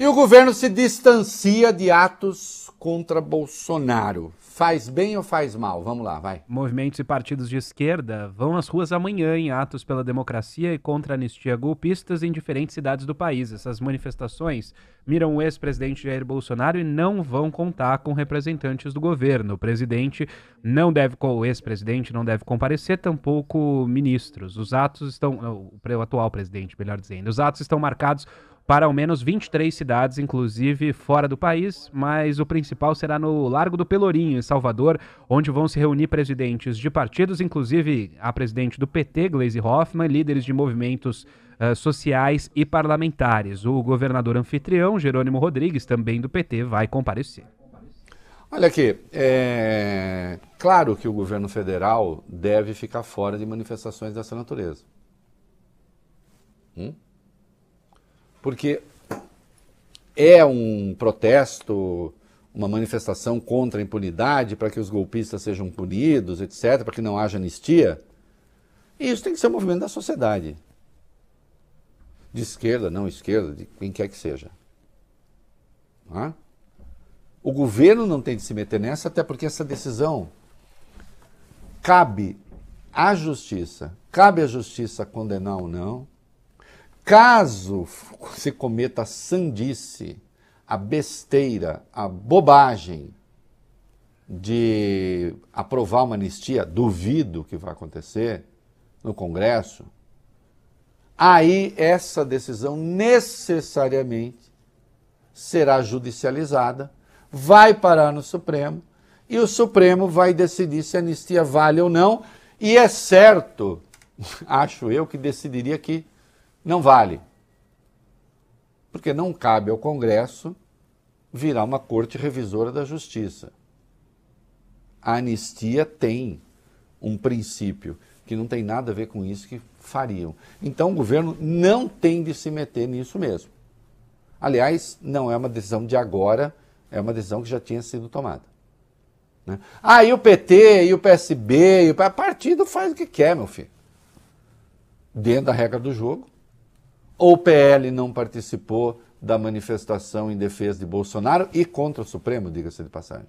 E o governo se distancia de atos contra Bolsonaro. Faz bem ou faz mal? Vamos lá, vai. Movimentos e partidos de esquerda vão às ruas amanhã em atos pela democracia e contra a anistia golpistas em diferentes cidades do país. Essas manifestações miram o ex-presidente Jair Bolsonaro e não vão contar com representantes do governo. O presidente não deve, o ex-presidente não deve comparecer, tampouco ministros. Os atos estão, o atual presidente, melhor dizendo, os atos estão marcados para ao menos 23 cidades, inclusive fora do país, mas o principal será no Largo do Pelourinho, em Salvador, onde vão se reunir presidentes de partidos, inclusive a presidente do PT, Gleisi Hoffmann, líderes de movimentos uh, sociais e parlamentares. O governador anfitrião, Jerônimo Rodrigues, também do PT, vai comparecer. Olha aqui, é claro que o governo federal deve ficar fora de manifestações dessa natureza. Hum? porque é um protesto, uma manifestação contra a impunidade, para que os golpistas sejam punidos, etc., para que não haja anistia. E isso tem que ser um movimento da sociedade. De esquerda, não esquerda, de quem quer que seja. O governo não tem de se meter nessa, até porque essa decisão cabe à justiça. Cabe à justiça condenar ou não, caso você cometa a sandice, a besteira, a bobagem de aprovar uma anistia, duvido que vai acontecer no Congresso, aí essa decisão necessariamente será judicializada, vai parar no Supremo e o Supremo vai decidir se a anistia vale ou não. E é certo, acho eu, que decidiria que não vale. Porque não cabe ao Congresso virar uma corte revisora da justiça. A anistia tem um princípio que não tem nada a ver com isso que fariam. Então o governo não tem de se meter nisso mesmo. Aliás, não é uma decisão de agora, é uma decisão que já tinha sido tomada. Né? Ah, e o PT, e o PSB, e o partido faz o que quer, meu filho. Dentro da regra do jogo, ou o PL não participou da manifestação em defesa de Bolsonaro e contra o Supremo, diga-se de passagem.